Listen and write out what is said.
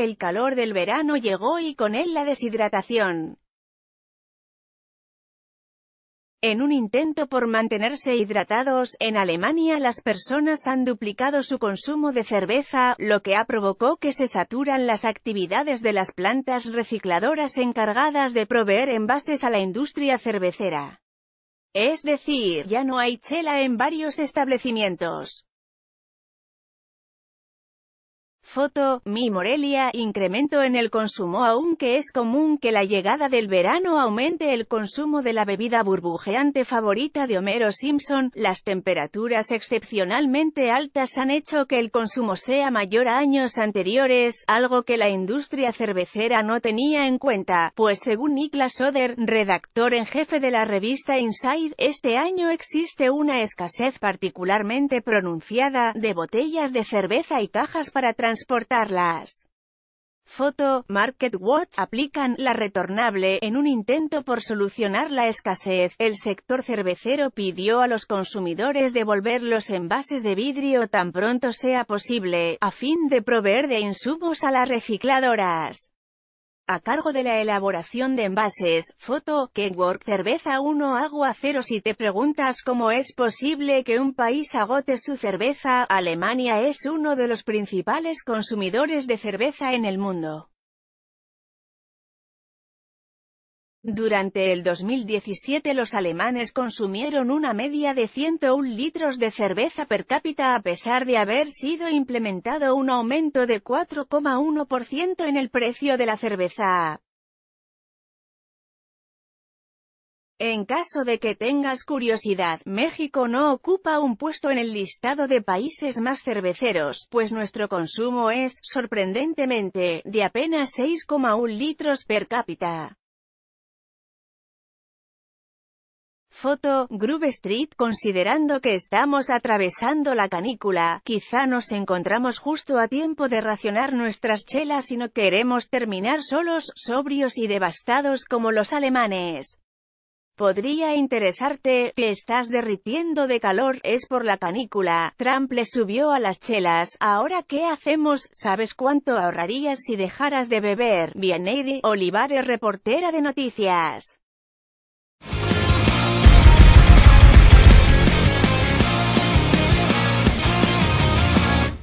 El calor del verano llegó y con él la deshidratación. En un intento por mantenerse hidratados, en Alemania las personas han duplicado su consumo de cerveza, lo que ha provocado que se saturan las actividades de las plantas recicladoras encargadas de proveer envases a la industria cervecera. Es decir, ya no hay chela en varios establecimientos. Foto, Mi Morelia, incremento en el consumo Aunque es común que la llegada del verano aumente el consumo de la bebida burbujeante favorita de Homero Simpson, las temperaturas excepcionalmente altas han hecho que el consumo sea mayor a años anteriores, algo que la industria cervecera no tenía en cuenta, pues según Niklas Oder, redactor en jefe de la revista Inside, este año existe una escasez particularmente pronunciada de botellas de cerveza y cajas para transportar Exportarlas. Foto, Market Watch aplican la retornable en un intento por solucionar la escasez. El sector cervecero pidió a los consumidores devolver los envases de vidrio tan pronto sea posible, a fin de proveer de insumos a las recicladoras a cargo de la elaboración de envases, foto, Kenwork cerveza 1 agua 0 Si te preguntas cómo es posible que un país agote su cerveza, Alemania es uno de los principales consumidores de cerveza en el mundo. Durante el 2017 los alemanes consumieron una media de 101 litros de cerveza per cápita a pesar de haber sido implementado un aumento de 4,1% en el precio de la cerveza. En caso de que tengas curiosidad, México no ocupa un puesto en el listado de países más cerveceros, pues nuestro consumo es, sorprendentemente, de apenas 6,1 litros per cápita. Foto, Groove Street, considerando que estamos atravesando la canícula, quizá nos encontramos justo a tiempo de racionar nuestras chelas y no queremos terminar solos, sobrios y devastados como los alemanes. Podría interesarte, te estás derritiendo de calor, es por la canícula. Trump le subió a las chelas, ahora ¿qué hacemos? ¿Sabes cuánto ahorrarías si dejaras de beber? olivar Olivares reportera de noticias.